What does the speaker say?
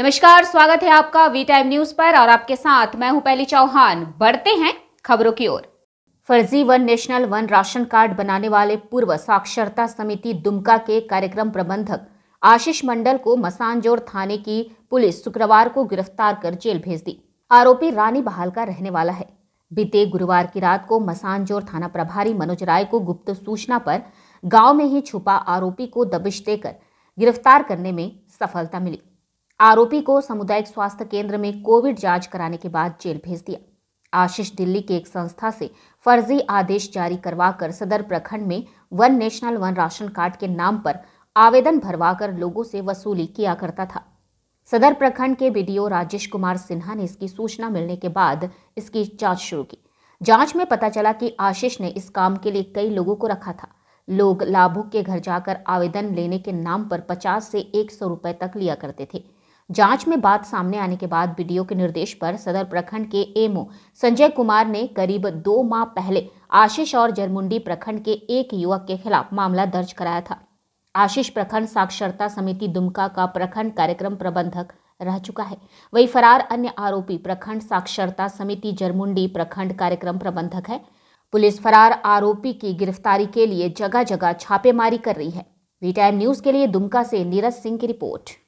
नमस्कार स्वागत है आपका वी टाइम न्यूज पर और आपके साथ मैं हूं पहली चौहान बढ़ते हैं खबरों की ओर फर्जी one national one ration card बनाने वाले पूर्व साक्षरता समिति दुमका के कार्यक्रम प्रबंधक आशीष मंडल को मसानजोर थाने की पुलिस शुक्रवार को गिरफ्तार कर जेल भेज दी आरोपी रानी बहाल का रहने वाला है बीते गुरुवार की रात को मसानजोर थाना प्रभारी मनोज राय को गुप्त सूचना पर गांव में ही छुपा आरोपी को दबिश देकर गिरफ्तार करने में सफलता मिली आरोपी को सामुदायिक स्वास्थ्य केंद्र में कोविड जांच कराने के बाद जेल भेज दिया आशीष दिल्ली के एक संस्था से फर्जी आदेश जारी करवाकर सदर प्रखंड में one national one ration card के नाम पर आवेदन भरवाकर लोगों से वसूली किया करता था सदर प्रखंड के बीडीओ राजेश कुमार सिन्हा ने इसकी सूचना मिलने के बाद इसकी जांच शुरू की जांच में पता चला कि आशीष ने इस काम के लिए कई लोगों को रखा था लोग लाभुक के घर जाकर आवेदन लेने के नाम पर 50 से 100 रुपए तक लिया करते थे जांच में बात सामने आने के बाद बीडीओ के निर्देश पर सदर प्रखंड के एमओ संजय कुमार ने करीब दो माह पहले आशीष और जरमुंडी प्रखंड के एक युवक के खिलाफ मामला दर्ज कराया था आशीष प्रखंड साक्षरता समिति दुमका का प्रखंड कार्यक्रम प्रबंधक रह चुका है वही फरार अन्य आरोपी प्रखंड साक्षरता समिति जरमुंडी प्रखंड कार्यक्रम प्रबंधक है पुलिस फरार आरोपी की गिरफ्तारी के लिए जगह जगह छापेमारी कर रही है वी टाइम न्यूज के लिए दुमका से नीरज सिंह की रिपोर्ट